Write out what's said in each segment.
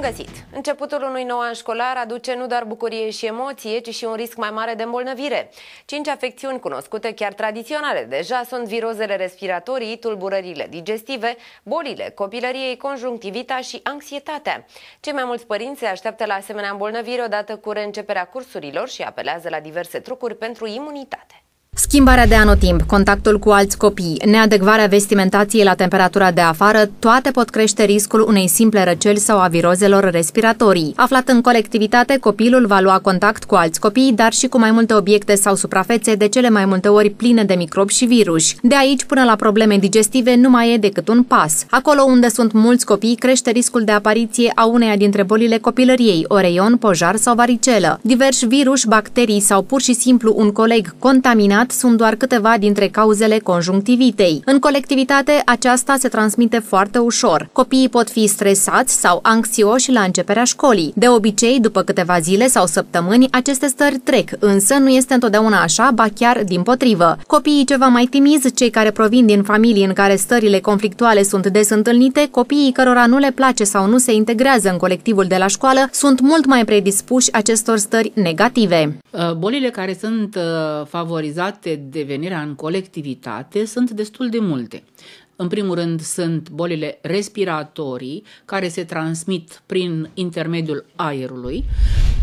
Bun găsit! Începutul unui nou an școlar aduce nu doar bucurie și emoție, ci și un risc mai mare de îmbolnăvire. Cinci afecțiuni cunoscute, chiar tradiționale deja, sunt virozele respiratorii, tulburările digestive, bolile copilăriei, conjunctivita și anxietatea. Cei mai mulți părinți se așteaptă la asemenea îmbolnăviri odată cu reînceperea cursurilor și apelează la diverse trucuri pentru imunitate. Schimbarea de anotimp, contactul cu alți copii, neadecvarea vestimentației la temperatura de afară, toate pot crește riscul unei simple răceli sau a virozelor respiratorii. Aflat în colectivitate, copilul va lua contact cu alți copii, dar și cu mai multe obiecte sau suprafețe, de cele mai multe ori pline de microbi și virus. De aici până la probleme digestive nu mai e decât un pas. Acolo unde sunt mulți copii, crește riscul de apariție a uneia dintre bolile copilăriei, oreion, pojar sau varicelă. Diversi virus, bacterii sau pur și simplu un coleg contaminat subliniat sunt doar câteva dintre cauzele conjunctivitei. În colectivitate, aceasta se transmite foarte ușor. Copiii pot fi stresați sau anxioși la începerea școlii. De obicei, după câteva zile sau săptămâni, aceste stări trec, însă nu este întotdeauna așa, ba chiar din potrivă. Copiii ceva mai timizi, cei care provin din familii în care stările conflictuale sunt des întâlnite, copiii cărora nu le place sau nu se integrează în colectivul de la școală, sunt mult mai predispuși acestor stări negative. Bolile care sunt uh, favorizate legate de venirea în colectivitate sunt destul de multe. În primul rând sunt bolile respiratorii care se transmit prin intermediul aerului,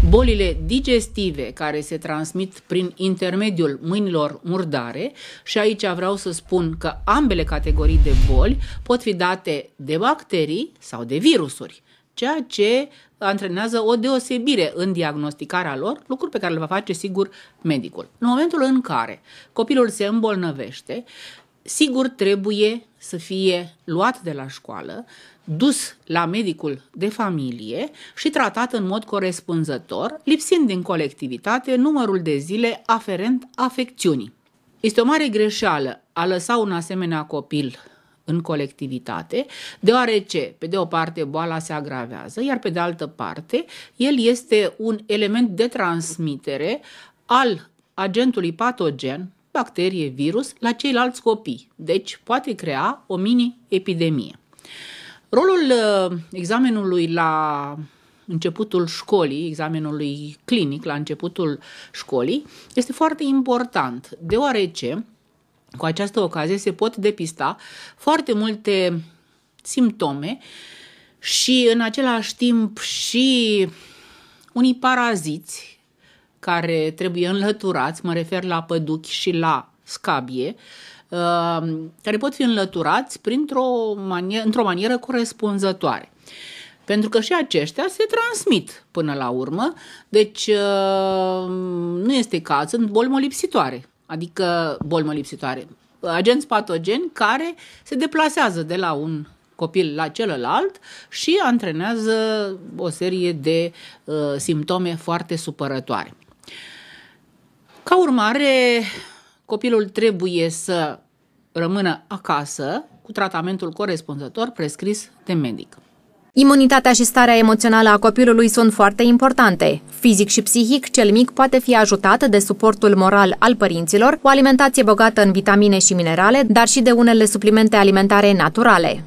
bolile digestive care se transmit prin intermediul mâinilor murdare și aici vreau să spun că ambele categorii de boli pot fi date de bacterii sau de virusuri ceea ce antrenează o deosebire în diagnosticarea lor, lucruri pe care le va face sigur medicul. În momentul în care copilul se îmbolnăvește, sigur trebuie să fie luat de la școală, dus la medicul de familie și tratat în mod corespunzător, lipsind din colectivitate numărul de zile aferent afecțiunii. Este o mare greșeală a lăsa un asemenea copil în colectivitate, deoarece, pe de o parte, boala se agravează, iar pe de altă parte, el este un element de transmitere al agentului patogen, bacterie, virus, la ceilalți copii. Deci, poate crea o mini-epidemie. Rolul uh, examenului la începutul școlii, examenului clinic la începutul școlii, este foarte important, deoarece cu această ocazie se pot depista foarte multe simptome și în același timp și unii paraziți care trebuie înlăturați, mă refer la păduchi și la scabie, uh, care pot fi înlăturați printr-o manieră, într-o manieră corespunzătoare. Pentru că și aceștia se transmit până la urmă, deci uh, nu este caz, sunt bolmolipsitoare, adică bolmă lipsitoare. Agenți patogeni care se deplasează de la un copil la celălalt și antrenează o serie de uh, simptome foarte supărătoare. Ca urmare, copilul trebuie să rămână acasă cu tratamentul corespunzător prescris de medic. Imunitatea și starea emoțională a copilului sunt foarte importante. Fizic și psihic, cel mic poate fi ajutat de suportul moral al părinților, o alimentație bogată în vitamine și minerale, dar și de unele suplimente alimentare naturale.